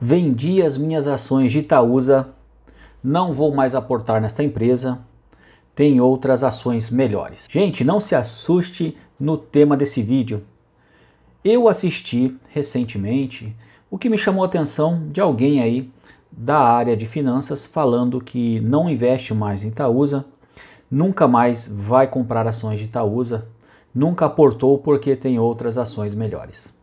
Vendi as minhas ações de Itaúsa, não vou mais aportar nesta empresa, tem outras ações melhores. Gente, não se assuste no tema desse vídeo. Eu assisti recentemente o que me chamou a atenção de alguém aí da área de finanças falando que não investe mais em Itaúsa, nunca mais vai comprar ações de Itaúsa, nunca aportou porque tem outras ações melhores.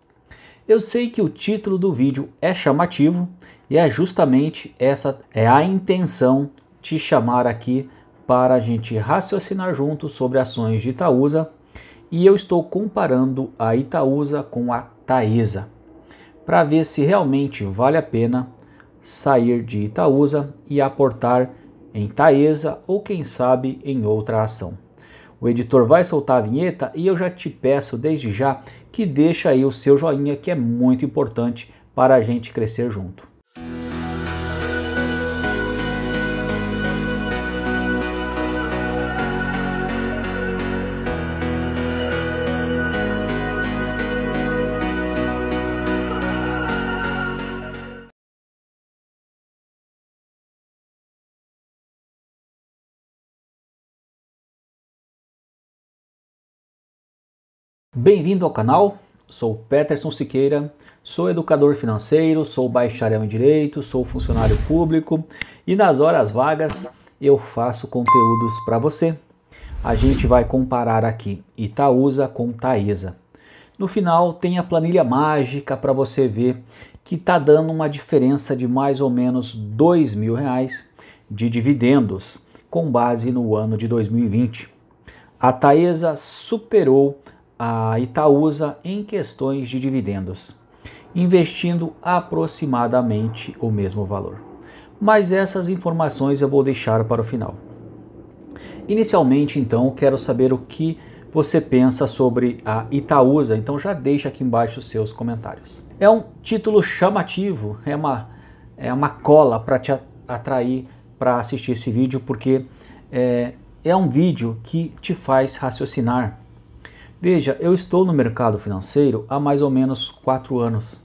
Eu sei que o título do vídeo é chamativo e é justamente essa é a intenção te chamar aqui para a gente raciocinar juntos sobre ações de Itaúsa e eu estou comparando a Itaúsa com a Taesa para ver se realmente vale a pena sair de Itaúsa e aportar em Taesa ou quem sabe em outra ação. O editor vai soltar a vinheta e eu já te peço desde já que deixa aí o seu joinha que é muito importante para a gente crescer junto. Bem-vindo ao canal, sou Peterson Siqueira, sou educador financeiro, sou bacharel em Direito, sou funcionário público e nas horas vagas eu faço conteúdos para você. A gente vai comparar aqui Itaúsa com Taesa. No final tem a planilha mágica para você ver que está dando uma diferença de mais ou menos dois mil reais de dividendos com base no ano de 2020. A Taesa superou a Itaúsa em questões de dividendos, investindo aproximadamente o mesmo valor. Mas essas informações eu vou deixar para o final. Inicialmente, então, quero saber o que você pensa sobre a Itaúsa, então já deixa aqui embaixo os seus comentários. É um título chamativo, é uma, é uma cola para te atrair para assistir esse vídeo, porque é, é um vídeo que te faz raciocinar Veja, eu estou no mercado financeiro há mais ou menos quatro anos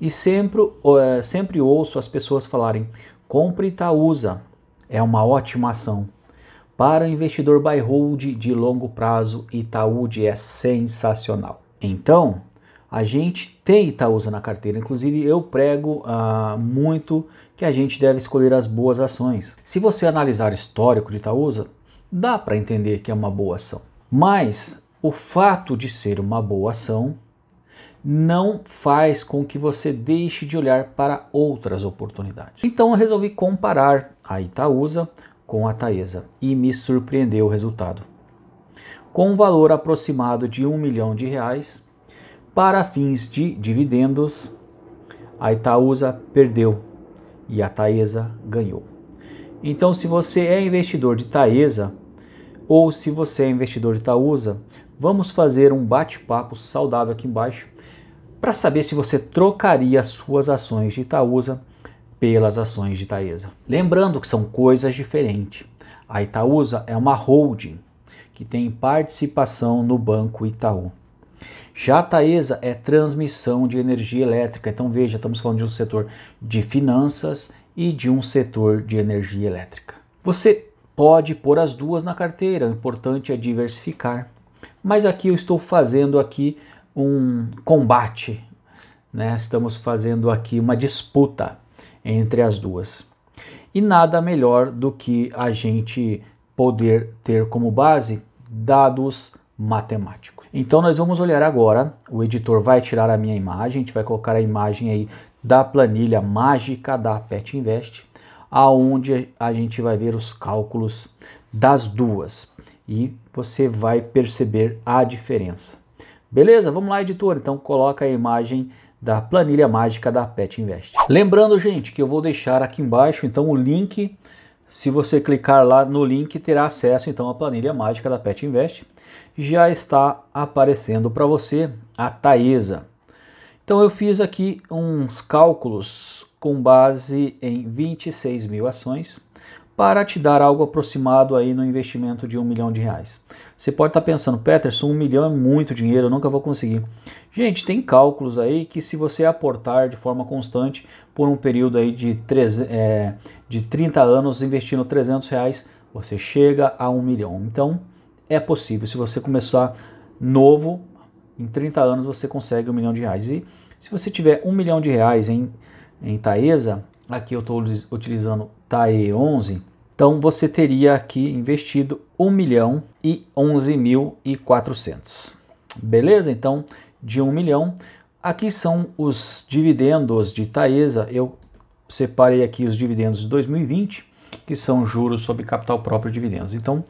e sempre, é, sempre ouço as pessoas falarem: compre Itaúsa, é uma ótima ação. Para o investidor buy hold de longo prazo, Itaúde é sensacional. Então, a gente tem Itaúsa na carteira. Inclusive, eu prego ah, muito que a gente deve escolher as boas ações. Se você analisar o histórico de Itaúsa, dá para entender que é uma boa ação. Mas o fato de ser uma boa ação não faz com que você deixe de olhar para outras oportunidades. Então eu resolvi comparar a Itaúsa com a Taesa e me surpreendeu o resultado. Com um valor aproximado de um milhão de reais, para fins de dividendos, a Itaúsa perdeu e a Taesa ganhou. Então, se você é investidor de Taesa, ou se você é investidor de Itaúsa, vamos fazer um bate-papo saudável aqui embaixo para saber se você trocaria as suas ações de Itaúsa pelas ações de Taesa. Lembrando que são coisas diferentes. A Itaúsa é uma holding que tem participação no Banco Itaú. Já a Taesa é transmissão de energia elétrica. Então veja, estamos falando de um setor de finanças e de um setor de energia elétrica. Você Pode pôr as duas na carteira, o importante é diversificar. Mas aqui eu estou fazendo aqui um combate, né? Estamos fazendo aqui uma disputa entre as duas. E nada melhor do que a gente poder ter como base dados matemáticos. Então nós vamos olhar agora, o editor vai tirar a minha imagem, a gente vai colocar a imagem aí da planilha mágica da Pet Invest aonde a gente vai ver os cálculos das duas e você vai perceber a diferença. Beleza? Vamos lá, editor. Então coloca a imagem da planilha mágica da Pet Invest. Lembrando, gente, que eu vou deixar aqui embaixo então o link. Se você clicar lá no link, terá acesso então à planilha mágica da Pet Invest. Já está aparecendo para você a Taesa. Então eu fiz aqui uns cálculos com base em 26 mil ações para te dar algo aproximado aí no investimento de um milhão de reais. Você pode estar tá pensando, Peterson, um milhão é muito dinheiro, eu nunca vou conseguir. Gente, tem cálculos aí que se você aportar de forma constante por um período aí de, é, de 30 anos investindo 300 reais, você chega a um milhão. Então, é possível. Se você começar novo, em 30 anos você consegue um milhão de reais. E se você tiver um milhão de reais em, em Taesa, aqui eu estou utilizando TAE 11, então você teria aqui investido um milhão e onze mil e quatrocentos, Beleza? Então, de um milhão. Aqui são os dividendos de Taesa. Eu separei aqui os dividendos de 2020 que são juros sobre capital próprio e dividendos. Então,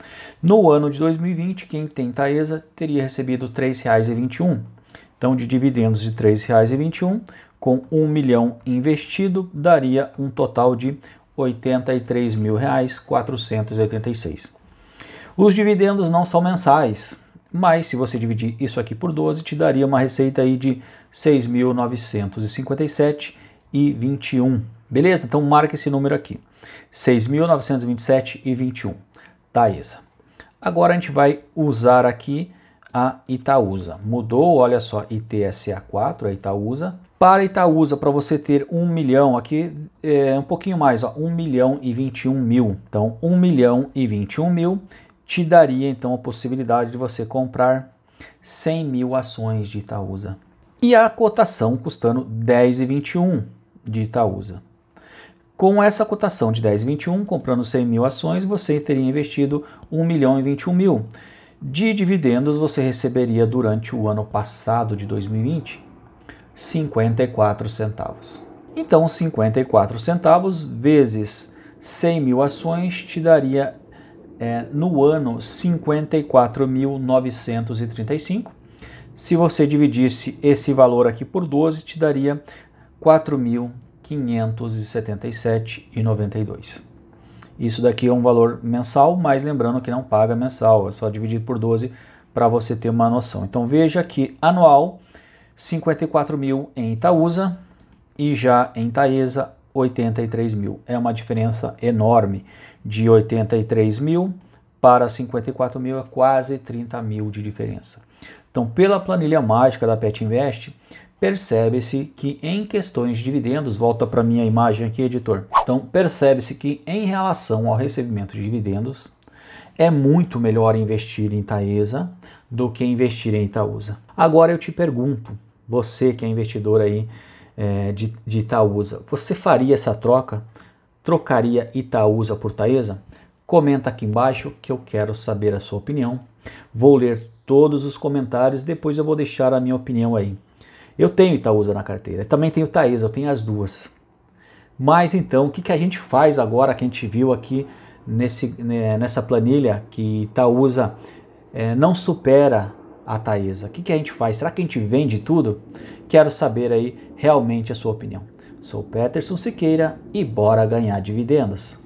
no ano de 2020, quem tem Taesa teria recebido R$ 3,21. Então, de dividendos de R$ 3,21, com 1 milhão investido, daria um total de R$ 83.486. Os dividendos não são mensais, mas se você dividir isso aqui por 12, te daria uma receita aí de R$ e Beleza? Então marque esse número aqui. 6.927 e 21. Taesa. Tá, Agora a gente vai usar aqui a Itaúsa. Mudou, olha só, ITSA4, a Itaúsa. Para Itaúsa, para você ter 1 milhão, aqui é um pouquinho mais, ó, 1 milhão e 21 mil. Então, 1 milhão e 21 mil te daria, então, a possibilidade de você comprar 100 mil ações de Itaúsa. E a cotação custando 10,21 de Itaúsa. Com essa cotação de 10,21, comprando 100 mil ações, você teria investido 1 milhão e 21 mil. De dividendos, você receberia durante o ano passado de 2020 54 centavos. Então, 54 centavos vezes 100 mil ações te daria é, no ano 54.935. Se você dividisse esse valor aqui por 12, te daria 4.000 577,92. Isso daqui é um valor mensal, mas lembrando que não paga mensal, é só dividir por 12 para você ter uma noção. Então veja que anual 54 mil em Itaúsa e já em Taesa 83 mil. É uma diferença enorme de 83 mil para 54 mil é quase 30 mil de diferença. Então pela planilha mágica da Pet Invest percebe-se que em questões de dividendos, volta para minha imagem aqui, editor. Então, percebe-se que em relação ao recebimento de dividendos, é muito melhor investir em Taesa do que investir em Itaúsa. Agora eu te pergunto, você que é investidor aí é, de, de Itaúsa, você faria essa troca? Trocaria Itaúsa por Taesa? Comenta aqui embaixo que eu quero saber a sua opinião. Vou ler todos os comentários, depois eu vou deixar a minha opinião aí. Eu tenho Itaúsa na carteira, também tenho Taesa, eu tenho as duas. Mas então, o que, que a gente faz agora que a gente viu aqui nesse, né, nessa planilha que Itaúsa é, não supera a Taesa? O que, que a gente faz? Será que a gente vende tudo? Quero saber aí realmente a sua opinião. Sou Peterson Siqueira e bora ganhar dividendos.